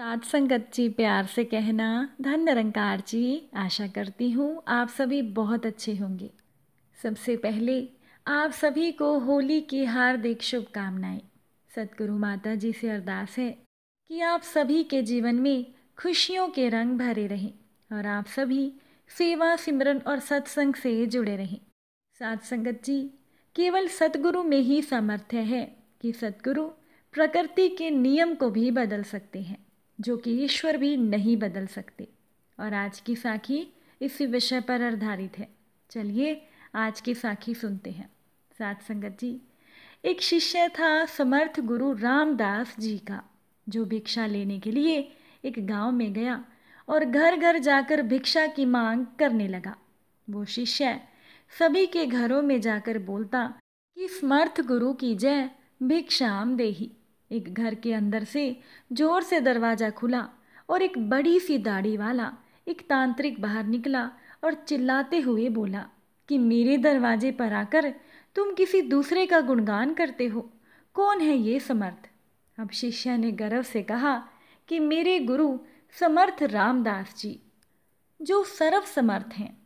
साथ संगत जी प्यार से कहना धन निरंकार जी आशा करती हूँ आप सभी बहुत अच्छे होंगे सबसे पहले आप सभी को होली की हार्दिक शुभकामनाएं सतगुरु माता जी से अरदास है कि आप सभी के जीवन में खुशियों के रंग भरे रहें और आप सभी सेवा सिमरन और सत्संग से जुड़े रहें सात संगत जी केवल सतगुरु में ही सामर्थ्य है कि सतगुरु प्रकृति के नियम को भी बदल सकते हैं जो कि ईश्वर भी नहीं बदल सकते और आज की साखी इसी विषय पर आधारित है चलिए आज की साखी सुनते हैं सात संगत जी एक शिष्य था समर्थ गुरु रामदास जी का जो भिक्षा लेने के लिए एक गांव में गया और घर घर जाकर भिक्षा की मांग करने लगा वो शिष्य सभी के घरों में जाकर बोलता कि समर्थ गुरु की जय भिक्षाम देही एक घर के अंदर से जोर से दरवाज़ा खुला और एक बड़ी सी दाढ़ी वाला एक तांत्रिक बाहर निकला और चिल्लाते हुए बोला कि मेरे दरवाजे पर आकर तुम किसी दूसरे का गुणगान करते हो कौन है ये समर्थ अब शिष्य ने गर्व से कहा कि मेरे गुरु समर्थ रामदास जी जो सर्व समर्थ हैं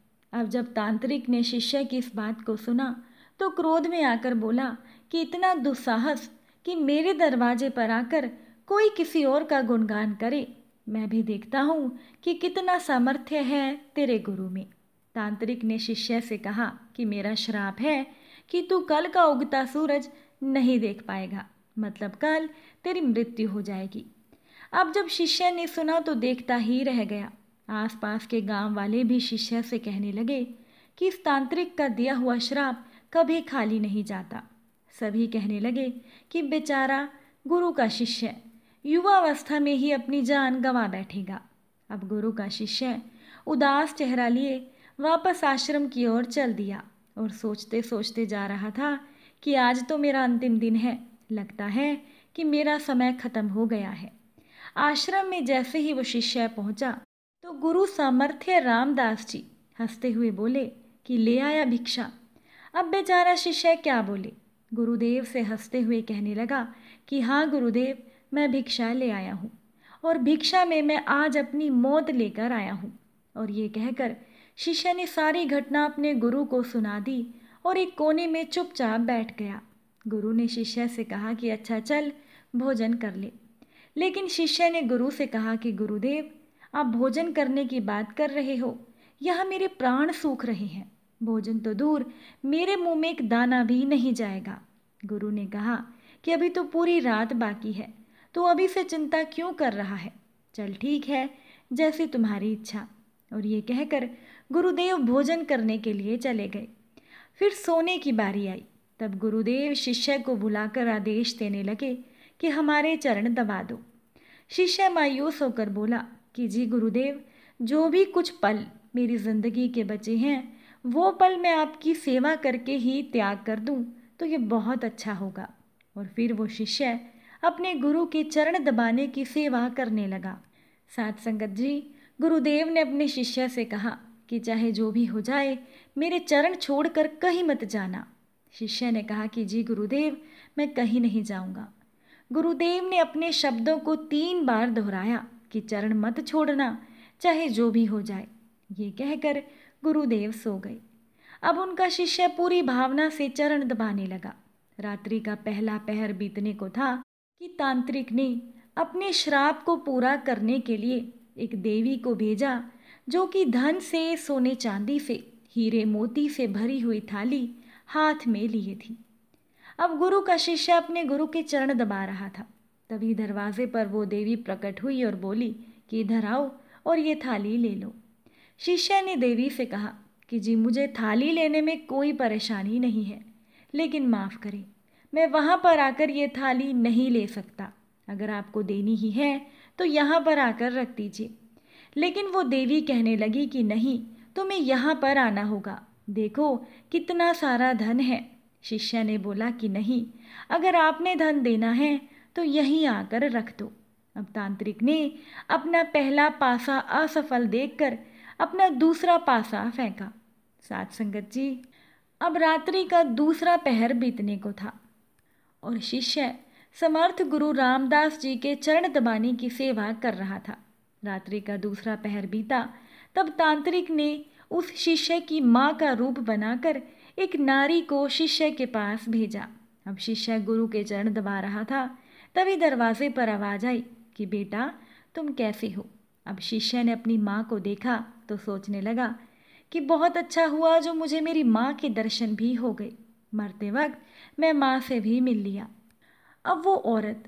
अब जब तांत्रिक ने शिष्य की इस बात को सुना तो क्रोध में आकर बोला कि इतना दुस्साहस कि मेरे दरवाजे पर आकर कोई किसी और का गुणगान करे मैं भी देखता हूँ कि कितना सामर्थ्य है तेरे गुरु में तांत्रिक ने शिष्य से कहा कि मेरा श्राप है कि तू कल का उगता सूरज नहीं देख पाएगा मतलब कल तेरी मृत्यु हो जाएगी अब जब शिष्य ने सुना तो देखता ही रह गया आसपास के गांव वाले भी शिष्य से कहने लगे कि इस तांत्रिक का दिया हुआ श्राप कभी खाली नहीं जाता सभी कहने लगे कि बेचारा गुरु का शिष्य युवावस्था में ही अपनी जान गंवा बैठेगा अब गुरु का शिष्य उदास चेहरा लिए वापस आश्रम की ओर चल दिया और सोचते सोचते जा रहा था कि आज तो मेरा अंतिम दिन है लगता है कि मेरा समय खत्म हो गया है आश्रम में जैसे ही वो शिष्य पहुंचा तो गुरु सामर्थ्य रामदास जी हंसते हुए बोले कि ले आया भिक्षा अब बेचारा शिष्य क्या बोले गुरुदेव से हंसते हुए कहने लगा कि हाँ गुरुदेव मैं भिक्षा ले आया हूँ और भिक्षा में मैं आज अपनी मौत लेकर आया हूँ और ये कहकर शिष्य ने सारी घटना अपने गुरु को सुना दी और एक कोने में चुपचाप बैठ गया गुरु ने शिष्य से कहा कि अच्छा चल भोजन कर ले लेकिन शिष्य ने गुरु से कहा कि गुरुदेव आप भोजन करने की बात कर रहे हो यह मेरे प्राण सूख रहे हैं भोजन तो दूर मेरे मुंह में एक दाना भी नहीं जाएगा गुरु ने कहा कि अभी तो पूरी रात बाकी है तो अभी से चिंता क्यों कर रहा है चल ठीक है जैसी तुम्हारी इच्छा और ये कहकर गुरुदेव भोजन करने के लिए चले गए फिर सोने की बारी आई तब गुरुदेव शिष्य को बुलाकर आदेश देने लगे कि हमारे चरण दबा दो शिष्य मायूस होकर बोला कि जी गुरुदेव जो भी कुछ पल मेरी ज़िंदगी के बचे हैं वो पल मैं आपकी सेवा करके ही त्याग कर दूं तो ये बहुत अच्छा होगा और फिर वो शिष्य अपने गुरु के चरण दबाने की सेवा करने लगा साथ संगत जी गुरुदेव ने अपने शिष्य से कहा कि चाहे जो भी हो जाए मेरे चरण छोड़कर कहीं मत जाना शिष्य ने कहा कि जी गुरुदेव मैं कहीं नहीं जाऊंगा गुरुदेव ने अपने शब्दों को तीन बार दोहराया कि चरण मत छोड़ना चाहे जो भी हो जाए ये कहकर गुरुदेव सो गए अब उनका शिष्य पूरी भावना से चरण दबाने लगा रात्रि का पहला पहर बीतने को था कि तांत्रिक ने अपने श्राप को पूरा करने के लिए एक देवी को भेजा जो कि धन से सोने चांदी से हीरे मोती से भरी हुई थाली हाथ में लिए थी अब गुरु का शिष्य अपने गुरु के चरण दबा रहा था तभी दरवाजे पर वो देवी प्रकट हुई और बोली कि इधर आओ और ये थाली ले लो शिष्य ने देवी से कहा कि जी मुझे थाली लेने में कोई परेशानी नहीं है लेकिन माफ़ करें मैं वहाँ पर आकर ये थाली नहीं ले सकता अगर आपको देनी ही है तो यहाँ पर आकर रख दीजिए लेकिन वो देवी कहने लगी कि नहीं तुम्हें तो यहाँ पर आना होगा देखो कितना सारा धन है शिष्य ने बोला कि नहीं अगर आपने धन देना है तो यहीं आकर रख दो अब तांत्रिक ने अपना पहला पासा असफल देखकर अपना दूसरा पासा फेंका सात संगत जी अब रात्रि का दूसरा पहर बीतने को था और शिष्य समर्थ गुरु रामदास जी के चरण दबाने की सेवा कर रहा था रात्रि का दूसरा पहर बीता तब तांत्रिक ने उस शिष्य की माँ का रूप बनाकर एक नारी को शिष्य के पास भेजा अब शिष्य गुरु के चरण दबा रहा था तभी दरवाजे पर आवाज़ आई कि बेटा तुम कैसे हो अब शिष्य ने अपनी माँ को देखा तो सोचने लगा कि बहुत अच्छा हुआ जो मुझे मेरी माँ के दर्शन भी हो गए मरते वक्त मैं माँ से भी मिल लिया अब वो औरत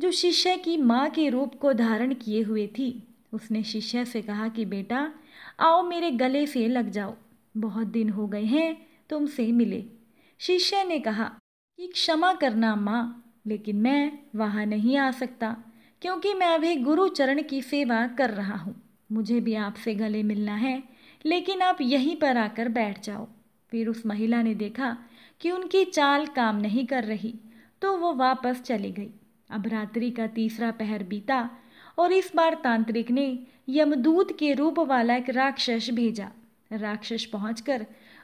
जो शिष्य की माँ के रूप को धारण किए हुए थी उसने शिष्य से कहा कि बेटा आओ मेरे गले से लग जाओ बहुत दिन हो गए हैं तुमसे मिले शिष्य ने कहा कि क्षमा करना माँ लेकिन मैं वहाँ नहीं आ सकता क्योंकि मैं अभी गुरु चरण की सेवा कर रहा हूँ मुझे भी आपसे गले मिलना है लेकिन आप यहीं पर आकर बैठ जाओ फिर उस महिला ने देखा कि उनकी चाल काम नहीं कर रही तो वो वापस चली गई अब रात्रि का तीसरा पहर बीता और इस बार तांत्रिक ने यमदूत के रूप वाला एक राक्षस भेजा राक्षस पहुँच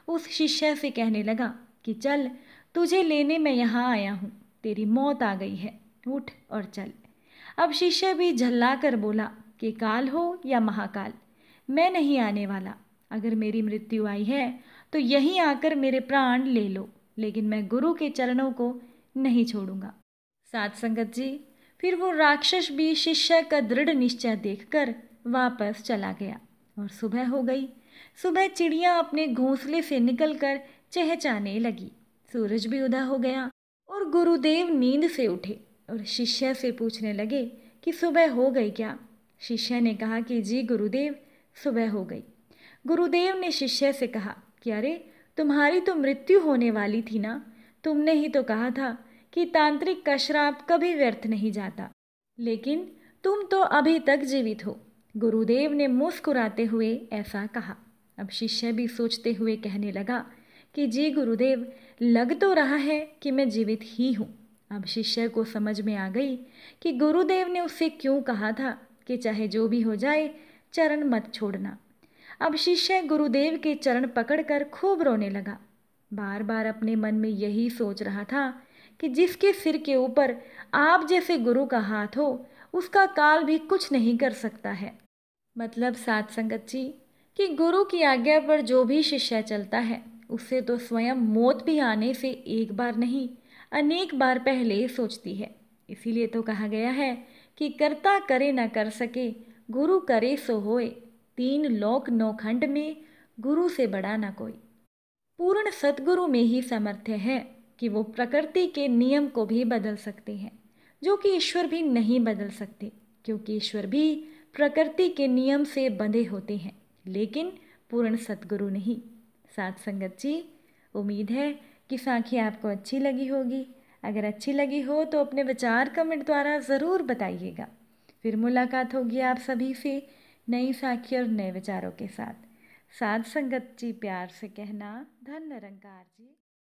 उस शिष्य से कहने लगा कि चल तुझे लेने मैं यहाँ आया हूँ तेरी मौत आ गई है उठ और चल अब शिष्य भी झल्ला कर बोला कि काल हो या महाकाल मैं नहीं आने वाला अगर मेरी मृत्यु आई है तो यहीं आकर मेरे प्राण ले लो लेकिन मैं गुरु के चरणों को नहीं छोड़ूंगा सात संगत जी फिर वो राक्षस भी शिष्य का दृढ़ निश्चय देखकर वापस चला गया और सुबह हो गई सुबह चिड़िया अपने घोंसले से निकलकर चहचाने लगी सूरज भी उदय हो गया और गुरुदेव नींद से उठे और शिष्य से पूछने लगे कि सुबह हो गई क्या शिष्य ने कहा कि जी गुरुदेव सुबह हो गई गुरुदेव ने शिष्य से कहा कि अरे तुम्हारी तो मृत्यु होने वाली थी ना तुमने ही तो कहा था कि तांत्रिक का श्राप कभी व्यर्थ नहीं जाता लेकिन तुम तो अभी तक जीवित हो गुरुदेव ने मुस्कुराते हुए ऐसा कहा अब शिष्य भी सोचते हुए कहने लगा कि जी गुरुदेव लग तो रहा है कि मैं जीवित ही हूँ अब शिष्य को समझ में आ गई कि गुरुदेव ने उससे क्यों कहा था कि चाहे जो भी हो जाए चरण मत छोड़ना अब शिष्य गुरुदेव के चरण पकड़कर खूब रोने लगा बार बार अपने मन में यही सोच रहा था कि जिसके सिर के ऊपर आप जैसे गुरु का हाथ हो उसका काल भी कुछ नहीं कर सकता है मतलब सात संगत जी कि गुरु की आज्ञा पर जो भी शिष्य चलता है उससे तो स्वयं मौत भी आने से एक बार नहीं अनेक बार पहले सोचती है इसीलिए तो कहा गया है कि कर्ता करे न कर सके गुरु करे सो होए तीन लोक नौखंड में गुरु से बड़ा न कोई पूर्ण सदगुरु में ही सामर्थ्य है कि वो प्रकृति के नियम को भी बदल सकते हैं जो कि ईश्वर भी नहीं बदल सकते क्योंकि ईश्वर भी प्रकृति के नियम से बंधे होते हैं लेकिन पूर्ण सदगुरु नहीं सात संगत जी उम्मीद है कि फांकी आपको अच्छी लगी होगी अगर अच्छी लगी हो तो अपने विचार कमेंट द्वारा ज़रूर बताइएगा फिर मुलाकात होगी आप सभी से नई साखी और नए विचारों के साथ साथ संगत जी प्यार से कहना धन निरंकार जी